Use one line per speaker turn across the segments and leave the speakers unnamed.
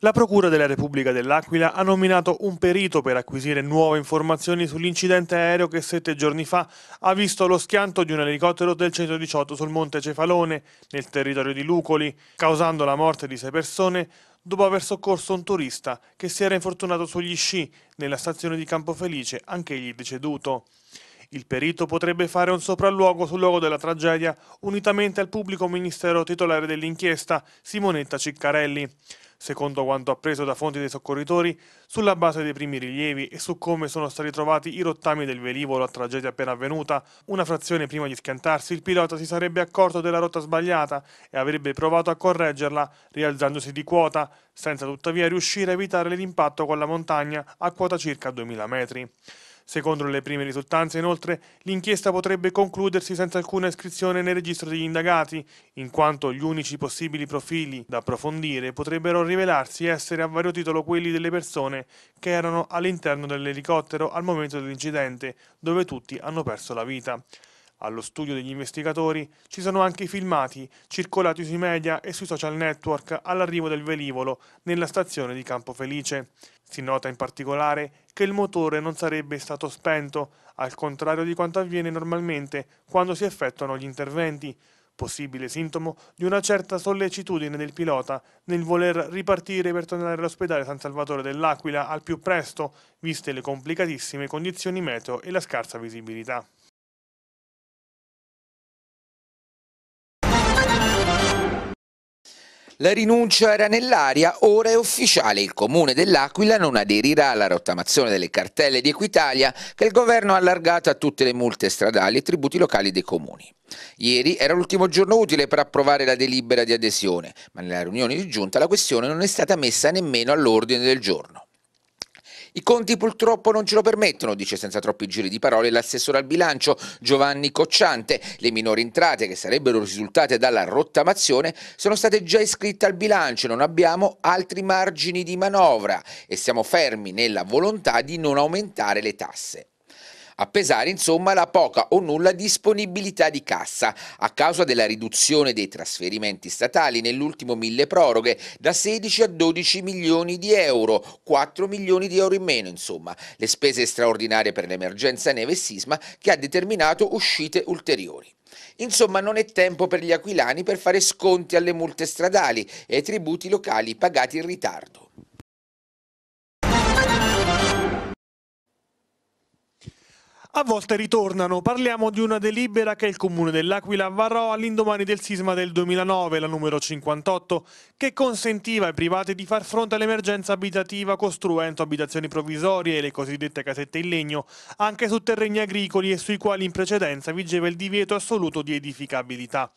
La Procura della Repubblica dell'Aquila ha nominato un perito per acquisire nuove informazioni sull'incidente aereo che sette giorni fa ha visto lo schianto di un elicottero del 118 sul Monte Cefalone, nel territorio di Lucoli, causando la morte di sei persone dopo aver soccorso un turista che si era infortunato sugli sci nella stazione di Campofelice, egli deceduto. Il perito potrebbe fare un sopralluogo sul luogo della tragedia unitamente al pubblico ministero titolare dell'inchiesta, Simonetta Ciccarelli secondo quanto appreso da fonti dei soccorritori, sulla base dei primi rilievi e su come sono stati trovati i rottami del velivolo a tragedia appena avvenuta, una frazione prima di schiantarsi il pilota si sarebbe accorto della rotta sbagliata e avrebbe provato a correggerla rialzandosi di quota, senza tuttavia riuscire a evitare l'impatto con la montagna a quota circa 2000 metri. Secondo le prime risultanze, inoltre, l'inchiesta potrebbe concludersi senza alcuna iscrizione nel registro degli indagati, in quanto gli unici possibili profili da approfondire potrebbero rivelarsi essere a vario titolo quelli delle persone che erano all'interno dell'elicottero al momento dell'incidente, dove tutti hanno perso la vita. Allo studio degli investigatori ci sono anche i filmati circolati sui media e sui social network all'arrivo del velivolo nella stazione di Campo Felice. Si nota in particolare che il motore non sarebbe stato spento, al contrario di quanto avviene normalmente quando si effettuano gli interventi, possibile sintomo di una certa sollecitudine del pilota nel voler ripartire per tornare all'ospedale San Salvatore dell'Aquila al più presto, viste le complicatissime condizioni meteo e la scarsa visibilità.
La rinuncia era nell'aria, ora è ufficiale. Il comune dell'Aquila non aderirà alla rottamazione delle cartelle di Equitalia che il governo ha allargato a tutte le multe stradali e tributi locali dei comuni. Ieri era l'ultimo giorno utile per approvare la delibera di adesione, ma nella riunione di giunta la questione non è stata messa nemmeno all'ordine del giorno. I conti purtroppo non ce lo permettono, dice senza troppi giri di parole l'assessore al bilancio Giovanni Cocciante. Le minori entrate che sarebbero risultate dalla rottamazione sono state già iscritte al bilancio, non abbiamo altri margini di manovra e siamo fermi nella volontà di non aumentare le tasse. A pesare insomma la poca o nulla disponibilità di cassa a causa della riduzione dei trasferimenti statali nell'ultimo mille proroghe da 16 a 12 milioni di euro, 4 milioni di euro in meno insomma, le spese straordinarie per l'emergenza neve e sisma che ha determinato uscite ulteriori. Insomma, non è tempo per gli aquilani per fare sconti alle multe stradali e ai tributi locali pagati in ritardo.
A volte ritornano, parliamo di una delibera che il comune dell'Aquila varrò all'indomani del sisma del 2009, la numero 58, che consentiva ai privati di far fronte all'emergenza abitativa costruendo abitazioni provvisorie, le cosiddette casette in legno, anche su terreni agricoli e sui quali in precedenza vigeva il divieto assoluto di edificabilità.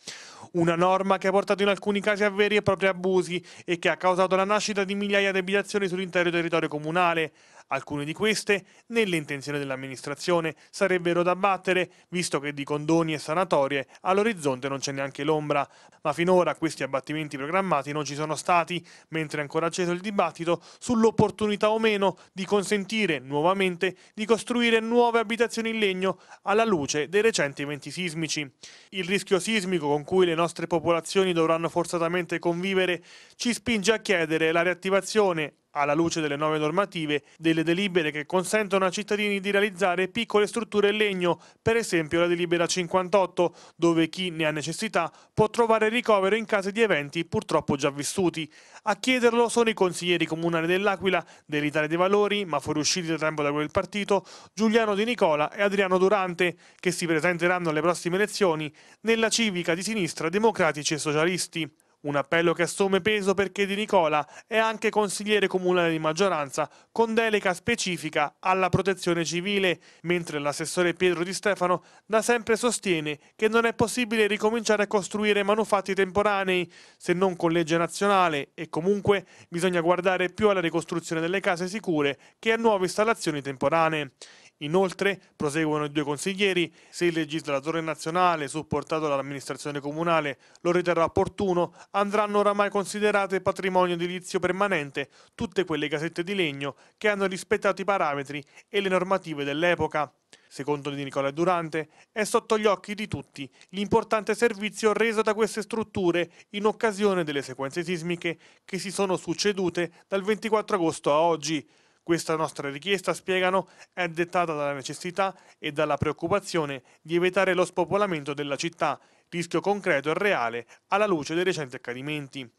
Una norma che ha portato in alcuni casi a veri e propri abusi e che ha causato la nascita di migliaia di abitazioni sull'intero territorio comunale. Alcune di queste, nelle intenzioni dell'amministrazione, sarebbero da abbattere, visto che di condoni e sanatorie all'orizzonte non c'è neanche l'ombra. Ma finora questi abbattimenti programmati non ci sono stati, mentre è ancora acceso il dibattito sull'opportunità o meno di consentire nuovamente di costruire nuove abitazioni in legno alla luce dei recenti eventi sismici. Il rischio sismico con cui le nostre popolazioni dovranno forzatamente convivere ci spinge a chiedere la riattivazione alla luce delle nuove normative, delle delibere che consentono a cittadini di realizzare piccole strutture in legno, per esempio la delibera 58, dove chi ne ha necessità può trovare ricovero in caso di eventi purtroppo già vissuti. A chiederlo sono i consiglieri comunali dell'Aquila, dell'Italia dei Valori, ma fuoriusciti da tempo da quel partito, Giuliano Di Nicola e Adriano Durante, che si presenteranno alle prossime elezioni nella civica di sinistra democratici e socialisti. Un appello che assume peso perché Di Nicola è anche consigliere comunale di maggioranza con delega specifica alla protezione civile, mentre l'assessore Pietro Di Stefano da sempre sostiene che non è possibile ricominciare a costruire manufatti temporanei se non con legge nazionale e comunque bisogna guardare più alla ricostruzione delle case sicure che a nuove installazioni temporanee. Inoltre, proseguono i due consiglieri, se il legislatore nazionale, supportato dall'amministrazione comunale, lo riterrà opportuno, andranno oramai considerate patrimonio edilizio permanente tutte quelle casette di legno che hanno rispettato i parametri e le normative dell'epoca. Secondo Di Nicola Durante, è sotto gli occhi di tutti l'importante servizio reso da queste strutture in occasione delle sequenze sismiche che si sono succedute dal 24 agosto a oggi, questa nostra richiesta, spiegano, è dettata dalla necessità e dalla preoccupazione di evitare lo spopolamento della città, rischio concreto e reale alla luce dei recenti accadimenti.